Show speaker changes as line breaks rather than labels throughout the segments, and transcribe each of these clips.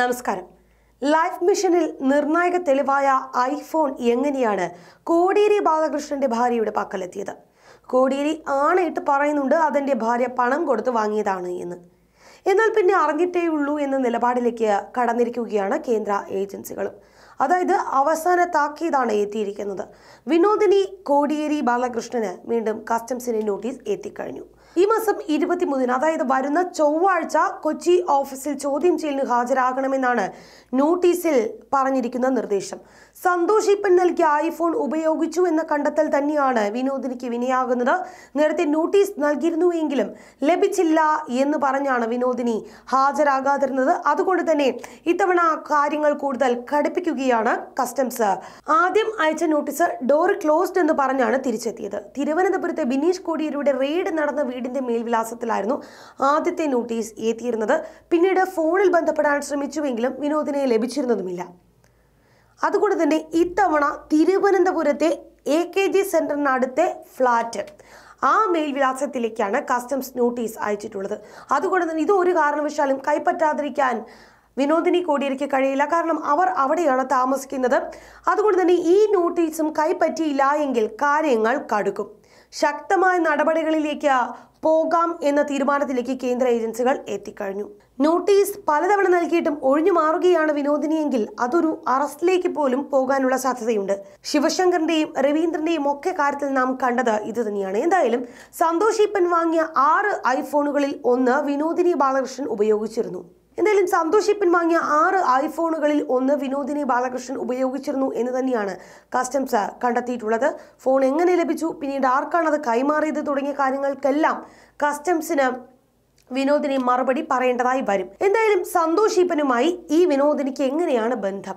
നമസ്കാരം ലൈഫ് മിഷനിൽ നിർണായക തെളിവായ ഐഫോൺ എങ്ങനെയാണ് കോടിയേരി ബാലകൃഷ്ണന്റെ ഭാര്യയുടെ പക്കലെത്തിയത് കോടിയേരി ആണയിട്ട് പറയുന്നുണ്ട് അതെൻ്റെ ഭാര്യ പണം കൊടുത്ത് വാങ്ങിയതാണ് എന്ന് എന്നാൽ പിന്നെ അറിഞ്ഞിട്ടേ ഉള്ളൂ എന്ന നിലപാടിലേക്ക് കടന്നിരിക്കുകയാണ് കേന്ദ്ര ഏജൻസികളും അതായത് അവസാന താക്കീതാണ് എത്തിയിരിക്കുന്നത് വിനോദിനി കോടിയേരി ബാലകൃഷ്ണന് വീണ്ടും കസ്റ്റംസിന് നോട്ടീസ് എത്തിക്കഴിഞ്ഞു ഈ മാസം ഇരുപത്തിമൂന്നിന് അതായത് വരുന്ന ചൊവ്വാഴ്ച കൊച്ചി ഓഫീസിൽ ചോദ്യം ചെയ്യലിന് ഹാജരാകണമെന്നാണ് നോട്ടീസിൽ പറഞ്ഞിരിക്കുന്ന നിർദ്ദേശം സന്തോഷ് ഇപ്പൻ നൽകിയ ഐഫോൺ ഉപയോഗിച്ചു എന്ന കണ്ടെത്തൽ തന്നെയാണ് വിനോദിനിക്ക് വിനയാകുന്നത് നേരത്തെ നോട്ടീസ് നൽകിയിരുന്നുവെങ്കിലും ലഭിച്ചില്ല എന്ന് പറഞ്ഞാണ് വിനോദിനി ഹാജരാകാതിരുന്നത് അതുകൊണ്ട് തന്നെ ഇത്തവണ കാര്യങ്ങൾ കൂടുതൽ കടുപ്പിക്കുകയാണ് കസ്റ്റംസ് ആദ്യം അയച്ച നോട്ടീസ് ഡോർ ക്ലോസ്ഡ് എന്ന് പറഞ്ഞാണ് തിരിച്ചെത്തിയത് തിരുവനന്തപുരത്തെ ബിനീഷ് കോടിയേരിയുടെ റെയ്ഡ് നടന്ന വീടിന്റെ മേൽവിലാസത്തിലായിരുന്നു ആദ്യത്തെ നോട്ടീസ് എത്തിയിരുന്നത് പിന്നീട് ഫോണിൽ ബന്ധപ്പെടാൻ ശ്രമിച്ചുവെങ്കിലും വിനോദിനെ ലഭിച്ചിരുന്നതുമില്ല അതുകൊണ്ട് തന്നെ ഇത്തവണ തിരുവനന്തപുരത്തെ എ കെ ജി സെൻറ്ററിനടുത്തെ ഫ്ലാറ്റ് ആ മേൽവിലാസത്തിലേക്കാണ് കസ്റ്റംസ് നോട്ടീസ് അയച്ചിട്ടുള്ളത് അതുകൊണ്ട് തന്നെ ഇത് ഒരു കാരണവശാലും കൈപ്പറ്റാതിരിക്കാൻ വിനോദിനി കോടിയേരിക്ക് കഴിയില്ല കാരണം അവർ അവിടെയാണ് താമസിക്കുന്നത് അതുകൊണ്ട് തന്നെ ഈ നോട്ടീസും കൈപ്പറ്റിയില്ല എങ്കിൽ കാര്യങ്ങൾ കടുക്കും ശക്തമായ നടപടികളിലേക്ക് പോകാം എന്ന തീരുമാനത്തിലേക്ക് കേന്ദ്ര ഏജൻസികൾ എത്തിക്കഴിഞ്ഞു നോട്ടീസ് പലതവണ നൽകിയിട്ടും ഒഴിഞ്ഞു മാറുകയാണ് വിനോദിനിയെങ്കിൽ അതൊരു അറസ്റ്റിലേക്ക് പോലും പോകാനുള്ള സാധ്യതയുണ്ട് ശിവശങ്കറിന്റെയും രവീന്ദ്രന്റെയും ഒക്കെ കാര്യത്തിൽ നാം കണ്ടത് ഇത് തന്നെയാണ് എന്തായാലും സന്തോഷിപ്പൻ വാങ്ങിയ ആറ് ഐഫോണുകളിൽ ഒന്ന് വിനോദിനി ബാലകൃഷ്ണൻ ഉപയോഗിച്ചിരുന്നു എന്തായാലും സന്തോഷിപ്പൻ വാങ്ങിയ ആറ് ഐഫോണുകളിൽ ഒന്ന് വിനോദിനി ബാലകൃഷ്ണൻ ഉപയോഗിച്ചിരുന്നു എന്ന് തന്നെയാണ് കസ്റ്റംസ് കണ്ടെത്തിയിട്ടുള്ളത് ഫോൺ എങ്ങനെ ലഭിച്ചു പിന്നീട് ആർക്കാണ് അത് കൈമാറിയത് തുടങ്ങിയ കാര്യങ്ങൾക്കെല്ലാം കസ്റ്റംസിന് വിനോദിനി മറുപടി പറയേണ്ടതായി വരും എന്തായാലും സന്തോഷീപ്പനുമായി ഈ വിനോദിനിക്ക് എങ്ങനെയാണ് ബന്ധം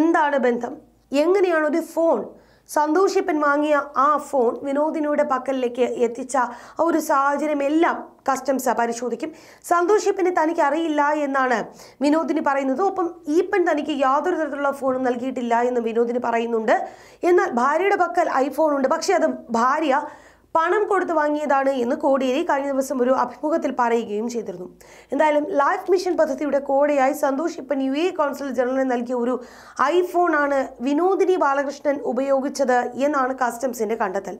എന്താണ് ബന്ധം എങ്ങനെയാണ് ഒരു ഫോൺ സന്തോഷിപ്പൻ വാങ്ങിയ ആ ഫോൺ വിനോദിനിയുടെ പക്കലിലേക്ക് എത്തിച്ച ആ ഒരു സാഹചര്യമെല്ലാം കസ്റ്റംസ് പരിശോധിക്കും സന്തോഷിപ്പിനെ തനിക്ക് അറിയില്ല എന്നാണ് വിനോദിനി പറയുന്നത് ഒപ്പം ഈ പെൺ തനിക്ക് യാതൊരു തരത്തിലുള്ള ഫോണും നൽകിയിട്ടില്ല എന്ന് വിനോദിനി പറയുന്നുണ്ട് എന്നാൽ ഭാര്യയുടെ പക്കൽ ഐഫോൺ ഉണ്ട് പക്ഷേ അത് ഭാര്യ പണം കൊടുത്തു വാങ്ങിയതാണ് എന്ന് കോടിയേരി കഴിഞ്ഞ ദിവസം ഒരു അഭിമുഖത്തിൽ പറയുകയും ചെയ്തിരുന്നു എന്തായാലും ലൈഫ് മിഷൻ പദ്ധതിയുടെ കോടയായി Santhosh Eppen U A council ജനറലിന് നൽകിയ ഒരു ഐഫോണാണ് വിനോദിനി ബാലകൃഷ്ണൻ ഉപയോഗിച്ചത് എന്നാണ് കസ്റ്റംസിന്റെ കണ്ടെത്തൽ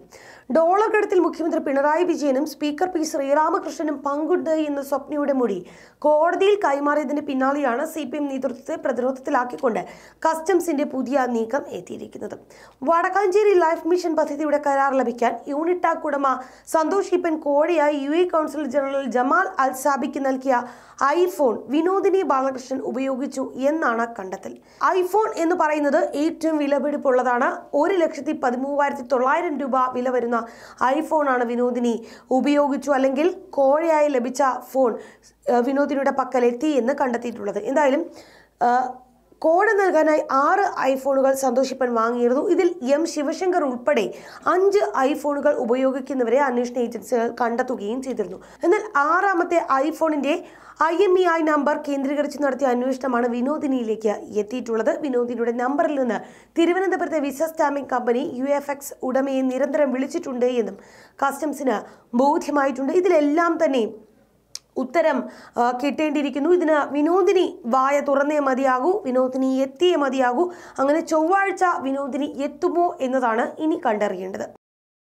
ഡോളർ കടത്തിൽ മുഖ്യമന്ത്രി പിണറായി വിജയനും സ്പീക്കർ പി ശ്രീരാമകൃഷ്ണനും പങ്കുണ്ട് എന്ന സ്വപ്നയുടെ മൊഴി കോടതിയിൽ കൈമാറിയതിന് പിന്നാലെയാണ് സി പി എം നേതൃത്വത്തെ പ്രതിരോധത്തിലാക്കിക്കൊണ്ട് കസ്റ്റംസിന്റെ പുതിയ നീക്കം എത്തിയിരിക്കുന്നത് വടക്കാഞ്ചേരി ലൈഫ് മിഷൻ പദ്ധതിയുടെ കരാർ ലഭിക്കാൻ യൂണിറ്റ് ഉടമ സന്തോഷ് ഇപ്പൻ കോഴയായി യു എ കൗൺസിലർ ജനറൽ ജമാൽ അൽ സാബിക്ക് നൽകിയ ഐഫോൺ വിനോദിനി ബാലകൃഷ്ണൻ ഉപയോഗിച്ചു എന്നാണ് കണ്ടെത്തൽ ഐഫോൺ എന്ന് പറയുന്നത് ഏറ്റവും വിലപിടിപ്പുള്ളതാണ് ഒരു ലക്ഷത്തി പതിമൂവായിരത്തി തൊള്ളായിരം രൂപ വില വരുന്ന ഐഫോണാണ് വിനോദിനി ഉപയോഗിച്ചു അല്ലെങ്കിൽ കോഴയായി ലഭിച്ച ഫോൺ വിനോദിനിയുടെ പക്കലെത്തി എന്ന് കണ്ടെത്തിയിട്ടുള്ളത് എന്തായാലും കോഡ് നൽകാനായി ആറ് ഐഫോണുകൾ സന്തോഷിപ്പൻ വാങ്ങിയിരുന്നു ഇതിൽ എം ശിവശങ്കർ ഉൾപ്പെടെ അഞ്ച് ഐഫോണുകൾ ഉപയോഗിക്കുന്നവരെ അന്വേഷണ ഏജൻസികൾ കണ്ടെത്തുകയും ചെയ്തിരുന്നു എന്നാൽ ആറാമത്തെ ഐഫോണിന്റെ I M E I number കേന്ദ്രീകരിച്ച് നടത്തിയ അന്വേഷണമാണ് വിനോദിനിയിലേക്ക് എത്തിയിട്ടുള്ളത് വിനോദിനിയുടെ നമ്പറിൽ നിന്ന് തിരുവനന്തപുരത്തെ visa stamping company U F X ഉടമയെ നിരന്തരം വിളിച്ചിട്ടുണ്ട് എന്നും കസ്റ്റംസിന് ബോധ്യമായിട്ടുണ്ട് ഇതിലെല്ലാം തന്നെയും ഉത്തരം കിട്ടേണ്ടിയിരിക്കുന്നു ഇതിന് വിനോദിനി വായ തുറന്നേ മതിയാകൂ വിനോദിനി എത്തിയേ മതിയാകൂ അങ്ങനെ ചൊവ്വാഴ്ച വിനോദിനി എത്തുമോ എന്നതാണ് ഇനി കണ്ടറിയേണ്ടത്